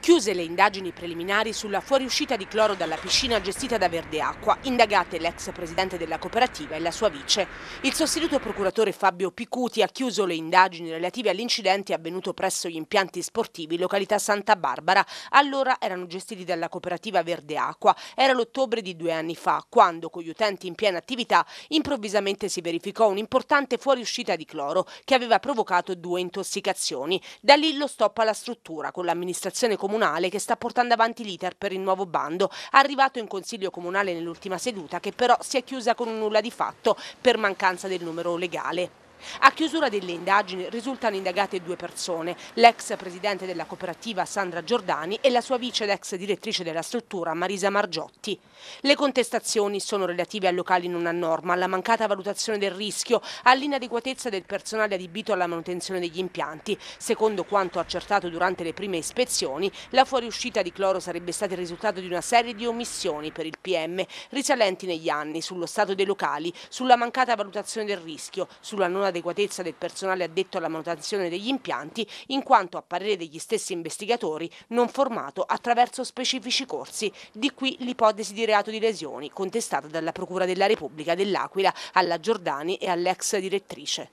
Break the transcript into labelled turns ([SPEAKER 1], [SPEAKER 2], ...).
[SPEAKER 1] Chiuse le indagini preliminari sulla fuoriuscita di cloro dalla piscina gestita da Verde Acqua, indagate l'ex presidente della cooperativa e la sua vice. Il sostituto procuratore Fabio Picuti ha chiuso le indagini relative all'incidente avvenuto presso gli impianti sportivi località Santa Barbara. Allora erano gestiti dalla cooperativa Verde Acqua. Era l'ottobre di due anni fa, quando con gli utenti in piena attività improvvisamente si verificò un'importante fuoriuscita di cloro che aveva provocato due intossicazioni. Da lì lo stop alla struttura con l'amministrazione comunale comunale che sta portando avanti l'iter per il nuovo bando, arrivato in Consiglio Comunale nell'ultima seduta che però si è chiusa con un nulla di fatto per mancanza del numero legale. A chiusura delle indagini risultano indagate due persone, l'ex presidente della cooperativa Sandra Giordani e la sua vice ed ex direttrice della struttura Marisa Margiotti. Le contestazioni sono relative a locali non a norma, alla mancata valutazione del rischio, all'inadeguatezza del personale adibito alla manutenzione degli impianti. Secondo quanto accertato durante le prime ispezioni, la fuoriuscita di cloro sarebbe stata il risultato di una serie di omissioni per il PM, risalenti negli anni sullo stato dei locali, sulla mancata valutazione del rischio, sulla non l'adeguatezza del personale addetto alla manutenzione degli impianti, in quanto a parere degli stessi investigatori non formato attraverso specifici corsi, di cui l'ipotesi di reato di lesioni contestata dalla Procura della Repubblica dell'Aquila alla Giordani e all'ex direttrice.